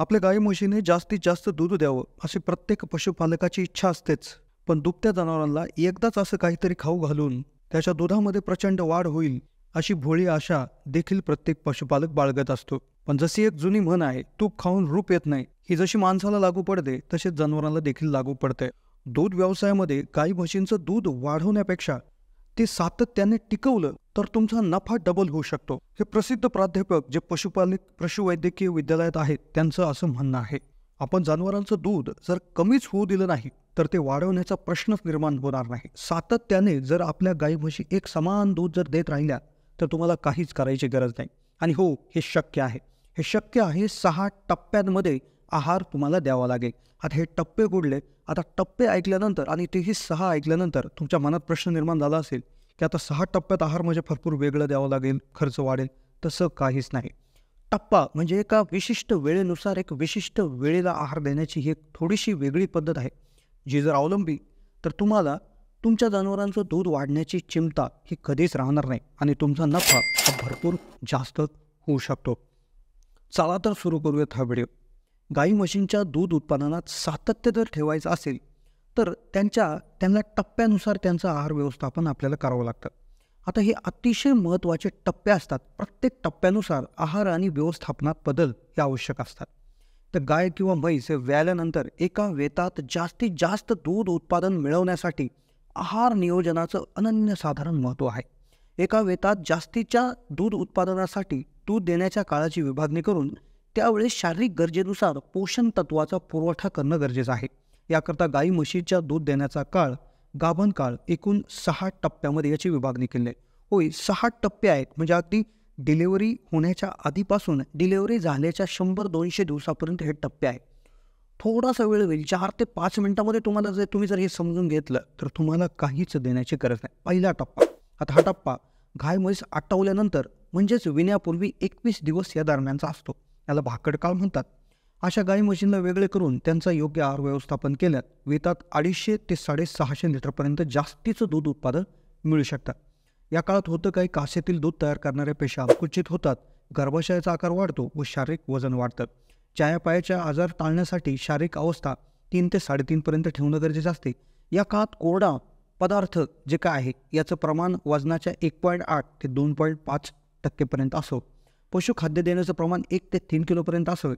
आपल्या गाई म्हशीने जास्तीत जास्त दूध द्यावं अशी प्रत्येक पशुपालकाची इच्छा असतेच पण दुभत्या जनावरांना एकदाच असं काहीतरी खाऊ घालून त्याच्या दुधामध्ये प्रचंड वाढ होईल अशी भोळी आशा देखील प्रत्येक पशुपालक बाळगत असतो पण जशी एक जुनी म्हण आहे तूप खाऊन रूप येत नाही ही जशी माणसाला लागू पडते तसेच जनावरांना देखील लागू पडते दूध व्यवसायामध्ये गाई म्हशींचं दूध वाढवण्यापेक्षा ते सातत्याने टिकवलं तर तुमचा नफा डबल होऊ शकतो हे प्रसिद्ध प्राध्यापक जे पशुपालक पशुवैद्यकीय विद्यालयात आहेत त्यांचं असं म्हणणं आहे आपण जनावरांचं दूध जर कमीच होऊ दिलं नाही तर ते वाढवण्याचा प्रश्नच निर्माण होणार नाही सातत्याने जर आपल्या गाई म्हशी एक समान दूध जर देत राहिल्या तर तुम्हाला काहीच करायची गरज नाही आणि हो हे शक्य आहे हे शक्य आहे सहा टप्प्यांमध्ये आहार तुम्हाला द्यावा लागेल आता हे टप्पे कुठले आता टप्पे ऐकल्यानंतर आणि तेही सहा ऐकल्यानंतर तुमच्या मनात प्रश्न निर्माण झाला असेल की आता सहा टप्प्यात आहार म्हणजे भरपूर वेगळं द्यावं लागेल खर्च वाढेल तसं काहीच नाही टप्पा म्हणजे एका विशिष्ट वेळेनुसार एक विशिष्ट वेळेला आहार देण्याची ही एक थोडीशी वेगळी पद्धत आहे जी जर अवलंबी तर तुम्हाला तुमच्या जनावरांचं दूध वाढण्याची चिंता ही कधीच राहणार नाही आणि तुमचा नफा हा भरपूर जास्त होऊ शकतो चला तर सुरू करूयात हा व्हिडिओ गाई म्हशींच्या दूध उत्पादनात सातत्य जर ठेवायचं असेल तर त्यांच्या त्यांना टप्प्यानुसार त्यांचं आहार व्यवस्थापन आपल्याला करावं लागतं आता हे अतिशय महत्त्वाचे टप्पे असतात प्रत्येक टप्प्यानुसार आहार आणि व्यवस्थापनात बदल हे आवश्यक असतात तर गाय किंवा म्हैस हे व्याल्यानंतर एका वेतात जास्तीत जास्त दूध उत्पादन मिळवण्यासाठी आहार नियोजनाचं अनन्यसाधारण महत्त्व आहे एका वेतात जास्तीच्या दूध उत्पादनासाठी दूध देण्याच्या काळाची विभागणी करून त्यावेळेस शारीरिक गरजेनुसार पोषण तत्वाचा पुरवठा करणं गरजेचं आहे याकरता गाई म्हशीच्या दूध देण्याचा काळ गाभण काळ एकूण सहा टप्प्यामध्ये याची विभागणी केली आहे होय सहा टप्पे आहेत म्हणजे अगदी डिलेवरी होण्याच्या आधीपासून डिलेवरी झाल्याच्या शंभर दोनशे दिवसापर्यंत हे टप्पे आहेत थोडासा वेळ होईल चार ते पाच मिनिटामध्ये तुम्हाला जर तुम्ही जर हे समजून घेतलं तर तुम्हाला काहीच देण्याची गरज नाही पहिला टप्पा आता हा टप्पा गाय म्हैस आटवल्यानंतर म्हणजेच विण्यापूर्वी एकवीस दिवस या दरम्यानचा असतो याला भाकड काळ म्हणतात अशा गाई म्हशींना वेगळे करून त्यांचा योग्य आहार व्यवस्थापन केल्यात वेतात अडीचशे ते साडेसहाशे लिटरपर्यंत जास्तीचं दूध उत्पादन मिळू शकतात या काळात होतं काही कासेतील दूध तयार करणाऱ्या पेशा कुचित होतात गर्भाशयाचा आकार वाढतो व शारीरिक वजन वाढतं चायापायाच्या आजार टाळण्यासाठी शारीरिक अवस्था तीन ते साडेतीनपर्यंत ठेवणं गरजेचं असते या काळात कोरडा पदार्थ जे काय आहे याचं प्रमाण वजनाच्या एक पॉईंट आठ ते दोन पॉईंट पाच टक्केपर्यंत असो पशुखाद्य देण्याचं प्रमाण एक ते तीन किलोपर्यंत असावे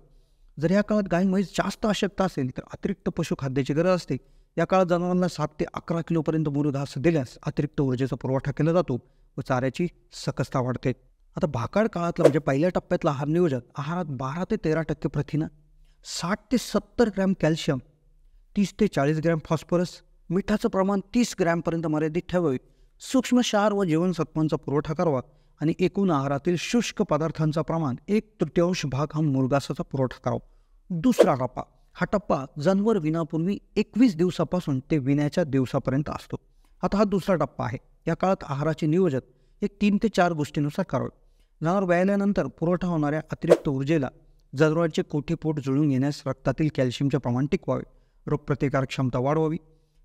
जर या काळात गाय म्हैस जास्त आवश्यकता असेल तर अतिरिक्त पशुखाद्याची गरज असते या काळात जनावरांना सात ते अकरा किलोपर्यंत मुरुघास दिल्यास अतिरिक्त ऊर्जेचा पुरवठा केला जातो व चाऱ्याची सकसता वाढते आता भाकाड काळातलं म्हणजे पहिल्या टप्प्यातला आहार नियोजन आहारात बारा ते तेरा टक्के प्रथिनं साठ ते सत्तर ग्रॅम कॅल्शियम तीस ते चाळीस ग्रॅम फॉस्फरस मिठाचं प्रमाण तीस ग्रॅमपर्यंत मर्यादित ठेवावे सूक्ष्म क्षार व जीवनसत्वांचा पुरवठा करावा आणि एकूण आहारातील शुष्क पदार्थांचा प्रमाण एक तृतीयांश भाग हा मुरगासाचा पुरवठा करावा दुसरा टप्पा हा टप्पा जनावर विनापूर्वी एकवीस दिवसापासून ते विण्याच्या दिवसापर्यंत असतो आता हा दुसरा टप्पा आहे या काळात आहाराचे नियोजन हे तीन ते चार गोष्टीनुसार करावे जनावर व्यायाल्यानंतर पुरवठा होणाऱ्या अतिरिक्त ऊर्जेला जनावरांचे कोठे पोट जुळून घेण्यास रक्तातील कॅल्शियमचे प्रमाण टिकवावे रोगप्रतिकारक क्षमता वाढवावी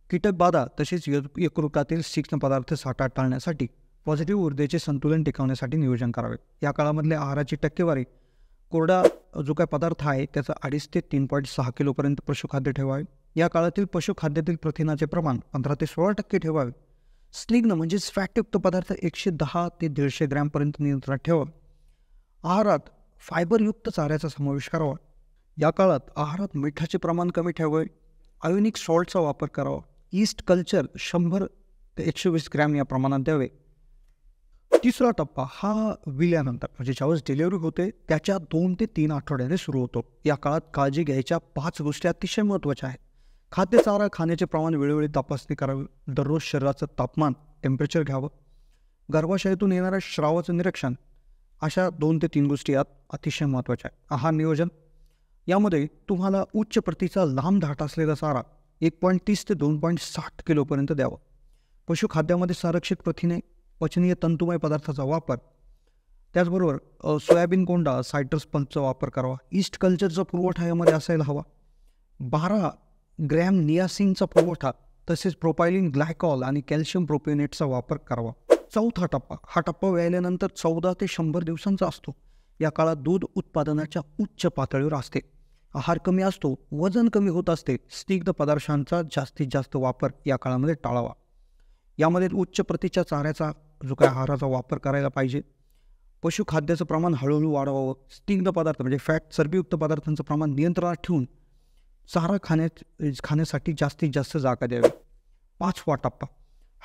कीटकबाधा तसेच यकृतातील पदार्थ साठा टाळण्यासाठी पॉझिटिव्ह ऊर्जेचे संतुलन टिकवण्यासाठी नियोजन करावे या काळामधल्या आहाराची टक्केवारी कोरडा जो काय पदार्थ आहे त्याचा अडीच ते तीन पॉईंट सहा किलोपर्यंत पशुखाद्य ठेवावे या काळातील पशुखाद्यातील प्रथिनाचे प्रमाण पंधरा ते सोळा टक्के ठेवावे स्निग्न म्हणजेच फॅटयुक्त पदार्थ एकशे दहा ते दीडशे ग्रॅमपर्यंत नियंत्रणात ठेवावे आहारात फायबरयुक्त चाऱ्याचा समावेश करावा या काळात आहारात मिठाचे प्रमाण कमी ठेवावे आयुनिक सॉल्टचा वापर करावा ईस्ट कल्चर शंभर ते एकशे वीस ग्रॅम या प्रमाणात द्यावे तिसरा टप्पा हा विल्यानंतर म्हणजे ज्यावेळेस डिलेवरी होते त्याच्या दोन ते तीन आठवड्याने सुरू होतो या काळात काळजी घ्यायच्या पाच गोष्टी अतिशय महत्त्वाच्या आहेत खाद्य खाण्याचे प्रमाण वेळोवेळी तपासणी करावी दररोज शरीराचं तापमान टेम्परेचर घ्यावं गर्भाशयातून येणाऱ्या श्रावाचं निरीक्षण अशा दोन ते तीन गोष्टी यात अतिशय महत्त्वाच्या आहेत आहार नियोजन यामध्ये तुम्हाला उच्च प्रतीचा लांब धाट असलेला चारा एक पॉईंट तीस ते दोन पॉईंट साठ किलोपर्यंत द्यावा पशुखाद्यामध्ये संरक्षित प्रथिने पचनीय तंतुमय पदार्थाचा वापर त्याचबरोबर सोयाबीन कोंडा सायट्रस पंपचा वापर करावा ईस्ट कल्चरचा पुरवठा यामध्ये असायला हवा बारा ग्रॅम नियासिनचा पुरवठा तसेच प्रोपायलिन ग्लायकॉल आणि कॅल्शियम प्रोपिनेटचा वापर करावा चौथा टप्पा हा टप्पा व्यायल्यानंतर चौदा ते शंभर दिवसांचा असतो या काळात दूध उत्पादनाच्या उच्च पातळीवर असते आहार कमी असतो वजन कमी होत असते स्निग्ध पदार्थांचा जास्तीत जास्त वापर या काळामध्ये टाळावा यामध्ये उच्च प्रतीच्या चाऱ्याचा जो काय आहाराचा वापर करायला पाहिजे पशुखाद्याचं प्रमाण हळूहळू वाढवावं स्टिग्ध पदार्थ म्हणजे फॅट चरबीयुक्त पदार्थांचं प्रमाण नियंत्रणात ठेवून चारा खाण्या खाण्यासाठी जास्तीत जास्त जागा द्यावी पाचवा टप्पा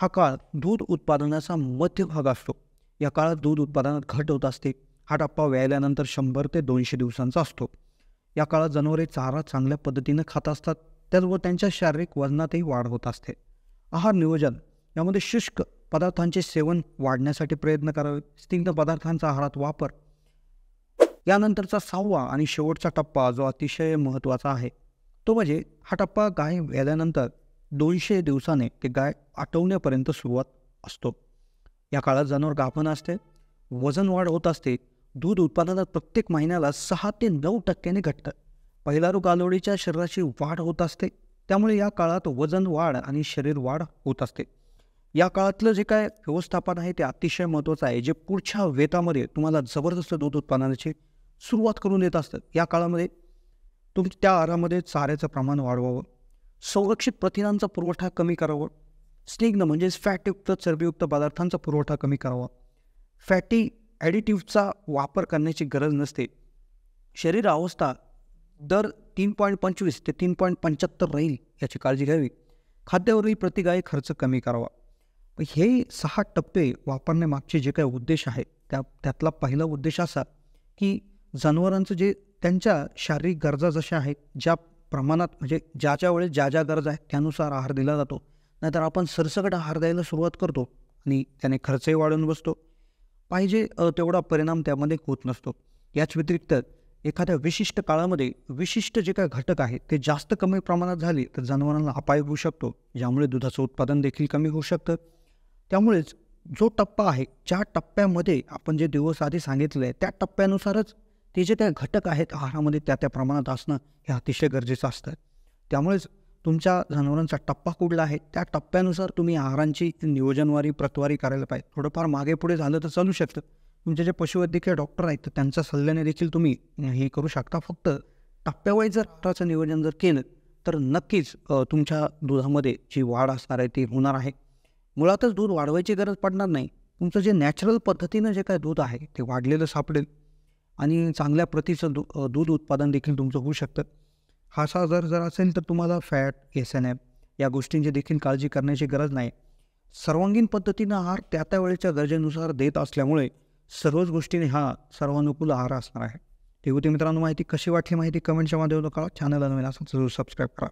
हा काळ दूध उत्पादनाचा मध्य भाग असतो या काळात दूध उत्पादनात घट होत असते हा टप्पा व्यायल्यानंतर शंभर ते दोनशे दिवसांचा असतो या काळात जनावरे चारा चांगल्या पद्धतीनं खात असतात त्याचबरोबर त्यांच्या शारीरिक वजनातही वाढ होत असते आहार नियोजन यामध्ये शुष्क पदार्थांचे सेवन वाढण्यासाठी प्रयत्न करावे स्निग्ध पदार्थांचा आहारात वापर यानंतरचा सहावा आणि शेवटचा टप्पा जो अतिशय महत्त्वाचा आहे तो म्हणजे हा टप्पा गाय व्याल्यानंतर दोनशे दिवसाने ते गाय आठवण्यापर्यंत सुरुवात असतो या काळात जनावर गाभण असते वजन वाढ होत असते दूध उत्पादनात प्रत्येक महिन्याला सहा ते नऊ टक्क्याने घटतं पहिला रोग शरीराची वाढ होत असते त्यामुळे या काळात वजन वाढ आणि शरीर वाढ होत असते या काळातलं जे काय व्यवस्थापन आहे ते अतिशय महत्त्वाचं आहे जे पुढच्या वेतामध्ये तुम्हाला जबरदस्त दूध उत्पादनाची सुरुवात करून देत असतात या काळामध्ये तुमच्या त्या आहारामध्ये चाऱ्याचं प्रमाण वाढवावं संरक्षित प्रथिनांचा पुरवठा कमी करावा स्निग्न म्हणजेच फॅटयुक्त चरबीयुक्त पदार्थांचा पुरवठा कमी करावा फॅटी ॲडिटिव्हचा वापर करण्याची गरज नसते शरीर अवस्था दर तीन पॉईंट पंचवीस ते तीन पॉईंट पंच्याहत्तर राहील याची काळजी घ्यावी खाद्यावरील प्रतिगाय खर्च कमी करावा हे सहा टप्पे वापरण्यामागचे जे काही उद्देश आहे त्या त्यातला पहिला उद्देश असा की जनावरांचं जे त्यांच्या शारीरिक गरजा जशा आहेत ज्या प्रमाणात म्हणजे ज्या वेळेस ज्या ज्या गरजा आहेत त्यानुसार आहार दिला जातो नाहीतर आपण सरसकट आहार द्यायला सुरुवात करतो आणि त्याने खर्चही वाढून बसतो पाहिजे तेवढा परिणाम त्यामध्ये होत नसतो याच व्यतिरिक्त एखाद्या विशिष्ट काळामध्ये विशिष्ट जे काय घटक आहेत ते जास्त कमी प्रमाणात झाले तर जनावरांना अपाय होऊ शकतो ज्यामुळे दुधाचं उत्पादन देखील कमी होऊ शकतं त्यामुळेच जो टप्पा आहे ज्या टप्प्यामध्ये आपण जे दिवस आधी सांगितले आहे त्या टप्प्यानुसारच ते जे त्या घटक आहेत आहारामध्ये त्या त्या प्रमाणात असणं हे अतिशय गरजेचं असतं त्यामुळेच तुमच्या जनावरांचा टप्पा कुठला आहे त्या टप्प्यानुसार तुम्ही आहारांची नियोजनवारी प्रतवारी करायला पाहिजे थोडंफार मागे पुढे झालं तर चालू शकतं तुमचे जे पशुवैद्यकीय डॉक्टर आहेत तर त्यांच्या सल्ल्याने देखील तुम्ही हे करू शकता फक्त टप्प्यावाईज जर आहाराचं नियोजन जर केलं तर नक्कीच तुमच्या दुधामध्ये जी वाढ असणार आहे ती होणार आहे मुळातच दूध वाढवायची गरज पडणार नाही तुमचं जे नॅचरल पद्धतीनं जे काय दूध आहे ते वाढलेलं सापडेल आणि चांगल्या प्रतीचं दू दूध उत्पादन देखील तुमचं होऊ शकतं हा असा जर जर असेल तर तुम्हाला फॅट एस एन एफ या गोष्टींची देखील काळजी करण्याची गरज नाही सर्वांगीण पद्धतीनं आहार त्या त्या वेळेच्या गरजेनुसार देत असल्यामुळे सर्वच गोष्टीने हा सर्वानुकूल आहार असणार आहे ते मित्रांनो माहिती कशी वाटली माहिती कमेंटच्या माध्यमातून कळा चॅनलला नवीन असेल जरूर सबस्क्राईब करा